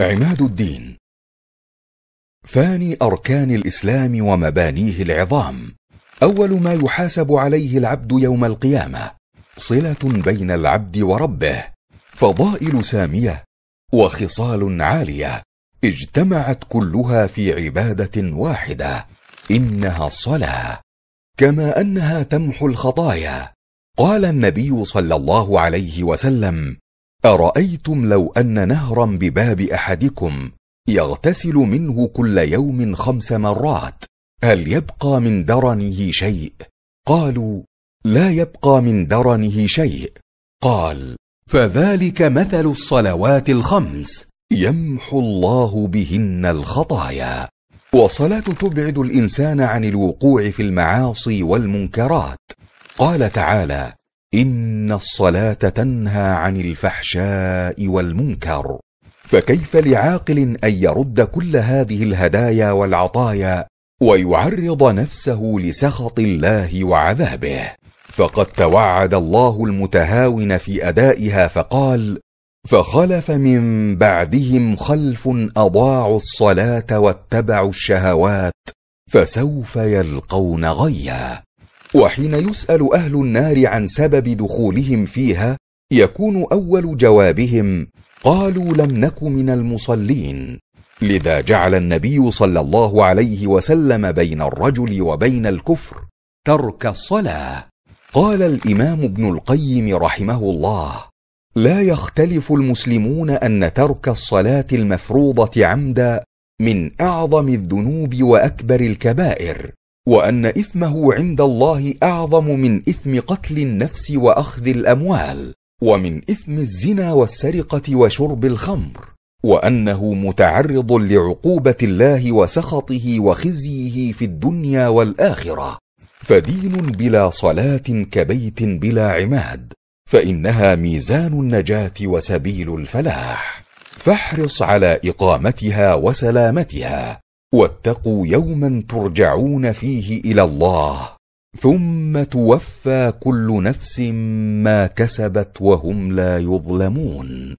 عماد الدين فاني اركان الاسلام ومبانيه العظام اول ما يحاسب عليه العبد يوم القيامه صله بين العبد وربه فضائل ساميه وخصال عاليه اجتمعت كلها في عباده واحده انها الصلاه كما انها تمحو الخطايا قال النبي صلى الله عليه وسلم ارايتم لو ان نهرا بباب احدكم يغتسل منه كل يوم خمس مرات هل يبقى من درنه شيء قالوا لا يبقى من درنه شيء قال فذلك مثل الصلوات الخمس يمحو الله بهن الخطايا والصلاه تبعد الانسان عن الوقوع في المعاصي والمنكرات قال تعالى ان الصلاه تنهى عن الفحشاء والمنكر فكيف لعاقل ان يرد كل هذه الهدايا والعطايا ويعرض نفسه لسخط الله وعذابه فقد توعد الله المتهاون في ادائها فقال فخلف من بعدهم خلف اضاعوا الصلاه واتبعوا الشهوات فسوف يلقون غيا وحين يسأل أهل النار عن سبب دخولهم فيها يكون أول جوابهم قالوا لم نك من المصلين لذا جعل النبي صلى الله عليه وسلم بين الرجل وبين الكفر ترك الصلاة قال الإمام ابن القيم رحمه الله لا يختلف المسلمون أن ترك الصلاة المفروضة عمدا من أعظم الذنوب وأكبر الكبائر وأن إثمه عند الله أعظم من إثم قتل النفس وأخذ الأموال ومن إثم الزنا والسرقة وشرب الخمر وأنه متعرض لعقوبة الله وسخطه وخزيه في الدنيا والآخرة فدين بلا صلاة كبيت بلا عماد فإنها ميزان النجاة وسبيل الفلاح فاحرص على إقامتها وسلامتها واتقوا يوما ترجعون فيه الى الله ثم توفى كل نفس ما كسبت وهم لا يظلمون